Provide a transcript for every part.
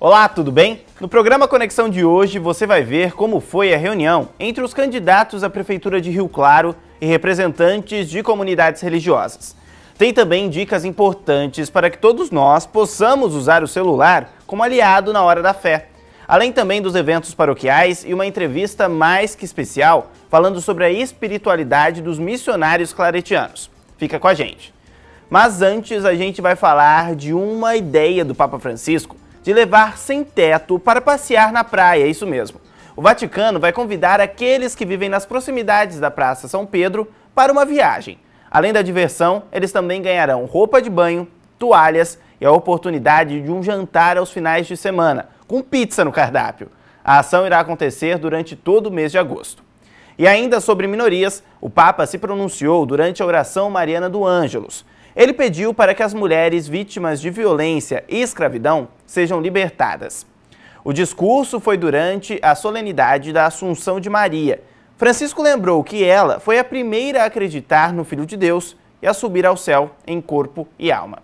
Olá, tudo bem? No programa Conexão de hoje você vai ver como foi a reunião entre os candidatos à Prefeitura de Rio Claro e representantes de comunidades religiosas. Tem também dicas importantes para que todos nós possamos usar o celular como aliado na hora da fé. Além também dos eventos paroquiais e uma entrevista mais que especial falando sobre a espiritualidade dos missionários claretianos. Fica com a gente. Mas antes a gente vai falar de uma ideia do Papa Francisco de levar sem-teto para passear na praia, é isso mesmo. O Vaticano vai convidar aqueles que vivem nas proximidades da Praça São Pedro para uma viagem. Além da diversão, eles também ganharão roupa de banho, toalhas e a oportunidade de um jantar aos finais de semana, com pizza no cardápio. A ação irá acontecer durante todo o mês de agosto. E ainda sobre minorias, o Papa se pronunciou durante a oração mariana do Ângelus. Ele pediu para que as mulheres vítimas de violência e escravidão sejam libertadas. O discurso foi durante a solenidade da Assunção de Maria. Francisco lembrou que ela foi a primeira a acreditar no Filho de Deus e a subir ao céu em corpo e alma.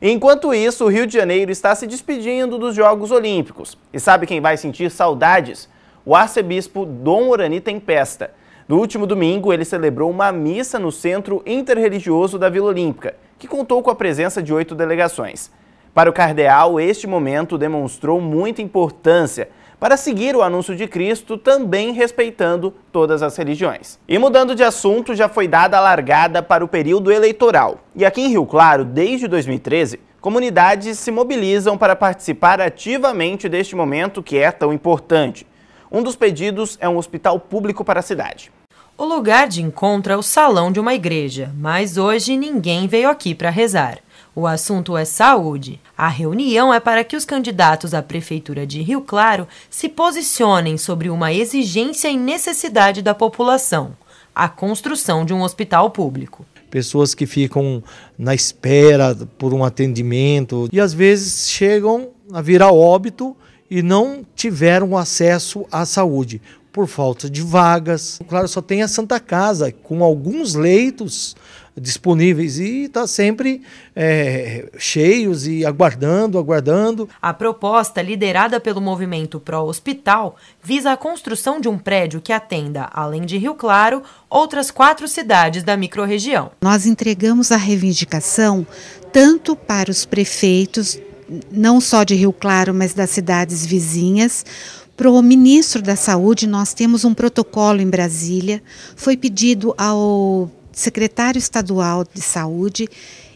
Enquanto isso, o Rio de Janeiro está se despedindo dos Jogos Olímpicos. E sabe quem vai sentir saudades? O arcebispo Dom Orani Tempesta. No último domingo, ele celebrou uma missa no Centro Interreligioso da Vila Olímpica que contou com a presença de oito delegações. Para o cardeal, este momento demonstrou muita importância para seguir o anúncio de Cristo, também respeitando todas as religiões. E mudando de assunto, já foi dada a largada para o período eleitoral. E aqui em Rio Claro, desde 2013, comunidades se mobilizam para participar ativamente deste momento que é tão importante. Um dos pedidos é um hospital público para a cidade. O lugar de encontro é o salão de uma igreja, mas hoje ninguém veio aqui para rezar. O assunto é saúde. A reunião é para que os candidatos à Prefeitura de Rio Claro se posicionem sobre uma exigência e necessidade da população: a construção de um hospital público pessoas que ficam na espera por um atendimento e às vezes chegam a virar óbito e não tiveram acesso à saúde por falta de vagas. Claro, só tem a Santa Casa, com alguns leitos disponíveis e está sempre é, cheios e aguardando, aguardando. A proposta, liderada pelo movimento pró Hospital, visa a construção de um prédio que atenda, além de Rio Claro, outras quatro cidades da microrregião. Nós entregamos a reivindicação tanto para os prefeitos, não só de Rio Claro, mas das cidades vizinhas, para o ministro da Saúde, nós temos um protocolo em Brasília. Foi pedido ao secretário estadual de saúde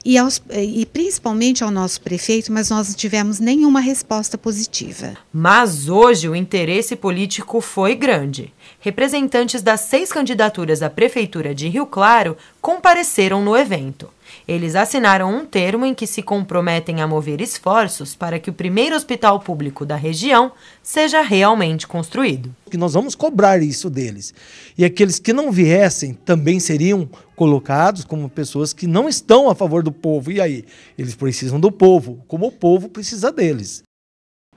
e, aos, e, principalmente ao nosso prefeito, mas nós não tivemos nenhuma resposta positiva. Mas hoje o interesse político foi grande. Representantes das seis candidaturas à Prefeitura de Rio Claro compareceram no evento. Eles assinaram um termo em que se comprometem a mover esforços para que o primeiro hospital público da região seja realmente construído. Que nós vamos cobrar isso deles. E aqueles que não viessem também seriam colocados como pessoas que não estão a favor do povo. E aí, eles precisam do povo, como o povo precisa deles.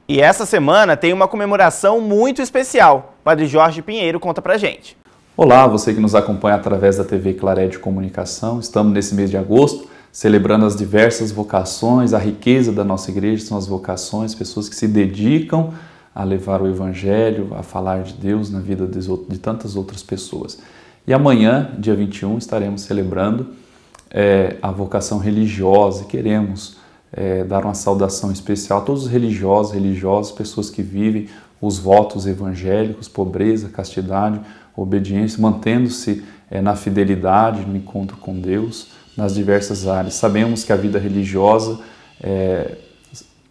E essa semana tem uma comemoração muito especial. Padre Jorge Pinheiro conta pra gente. Olá, você que nos acompanha através da TV Claré de Comunicação. Estamos nesse mês de agosto celebrando as diversas vocações, a riqueza da nossa igreja são as vocações, pessoas que se dedicam a levar o evangelho, a falar de Deus na vida de tantas outras pessoas. E amanhã, dia 21, estaremos celebrando é, a vocação religiosa. Queremos é, dar uma saudação especial a todos os religiosos, religiosas, pessoas que vivem os votos evangélicos, pobreza, castidade, obediência, mantendo-se é, na fidelidade, no encontro com Deus, nas diversas áreas. Sabemos que a vida religiosa é,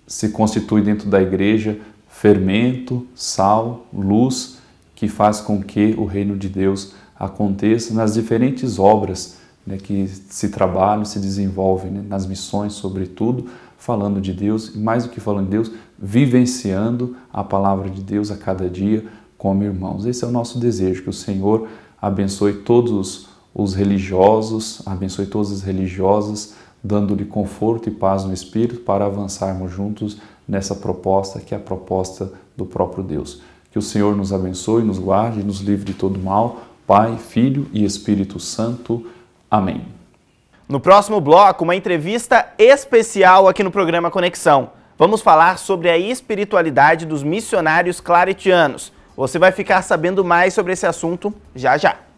se constitui dentro da igreja fermento, sal, luz, que faz com que o reino de Deus aconteça nas diferentes obras né, que se trabalham, se desenvolvem, né, nas missões, sobretudo, falando de Deus, e mais do que falando de Deus, vivenciando a palavra de Deus a cada dia como irmãos. Esse é o nosso desejo, que o Senhor abençoe todos os religiosos, abençoe todas as religiosas, dando-lhe conforto e paz no espírito para avançarmos juntos nessa proposta que é a proposta do próprio Deus. Que o Senhor nos abençoe, nos guarde, nos livre de todo mal. Pai, Filho e Espírito Santo. Amém. No próximo bloco, uma entrevista especial aqui no programa Conexão. Vamos falar sobre a espiritualidade dos missionários claretianos. Você vai ficar sabendo mais sobre esse assunto já já.